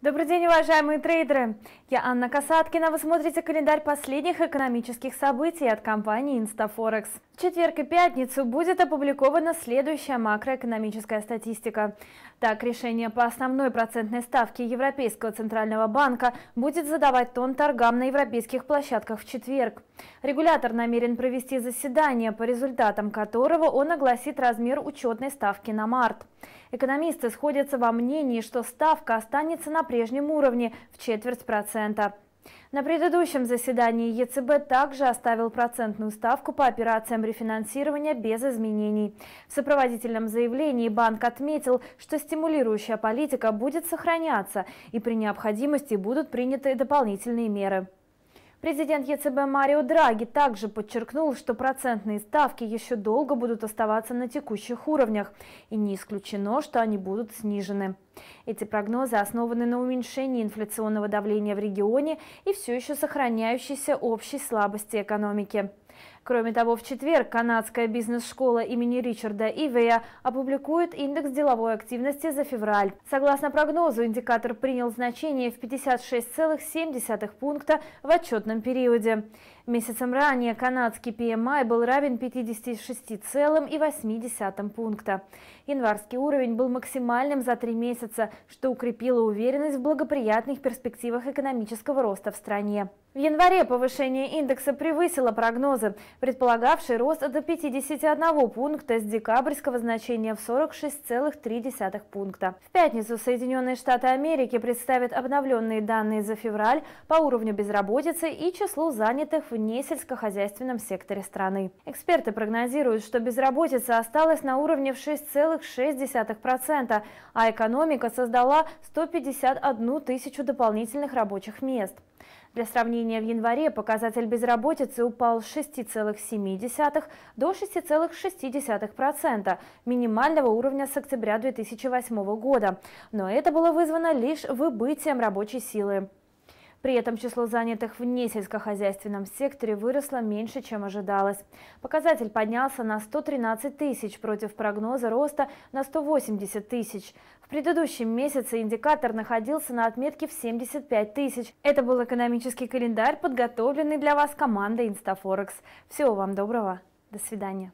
Добрый день, уважаемые трейдеры! Я Анна Касаткина. Вы смотрите календарь последних экономических событий от компании Instaforex. В четверг и пятницу будет опубликована следующая макроэкономическая статистика. Так, решение по основной процентной ставке Европейского центрального банка будет задавать тон торгам на европейских площадках в четверг. Регулятор намерен провести заседание, по результатам которого он огласит размер учетной ставки на март. Экономисты сходятся во мнении, что ставка останется на прежнем уровне в четверть процента. На предыдущем заседании ЕЦБ также оставил процентную ставку по операциям рефинансирования без изменений. В сопроводительном заявлении банк отметил, что стимулирующая политика будет сохраняться и при необходимости будут приняты дополнительные меры. Президент ЕЦБ Марио Драги также подчеркнул, что процентные ставки еще долго будут оставаться на текущих уровнях, и не исключено, что они будут снижены. Эти прогнозы основаны на уменьшении инфляционного давления в регионе и все еще сохраняющейся общей слабости экономики. Кроме того, в четверг канадская бизнес-школа имени Ричарда Ивея опубликует индекс деловой активности за февраль. Согласно прогнозу, индикатор принял значение в 56,7 пункта в отчетном периоде. Месяцем ранее канадский PMI был равен 56,8 пункта. Январский уровень был максимальным за три месяца, что укрепило уверенность в благоприятных перспективах экономического роста в стране. В январе повышение индекса превысило прогнозы предполагавший рост до 51 пункта с декабрьского значения в 46,3 пункта. В пятницу Соединенные Штаты Америки представят обновленные данные за февраль по уровню безработицы и числу занятых в несельскохозяйственном секторе страны. Эксперты прогнозируют, что безработица осталась на уровне в 6,6%, а экономика создала 151 тысячу дополнительных рабочих мест. Для сравнения, в январе показатель безработицы упал с 6,7 до 6,6% минимального уровня с октября 2008 года. Но это было вызвано лишь выбытием рабочей силы. При этом число занятых в несельскохозяйственном секторе выросло меньше, чем ожидалось. Показатель поднялся на 113 тысяч против прогноза роста на 180 тысяч. В предыдущем месяце индикатор находился на отметке в 75 тысяч. Это был экономический календарь, подготовленный для вас командой Инстафорекс. Всего вам доброго. До свидания.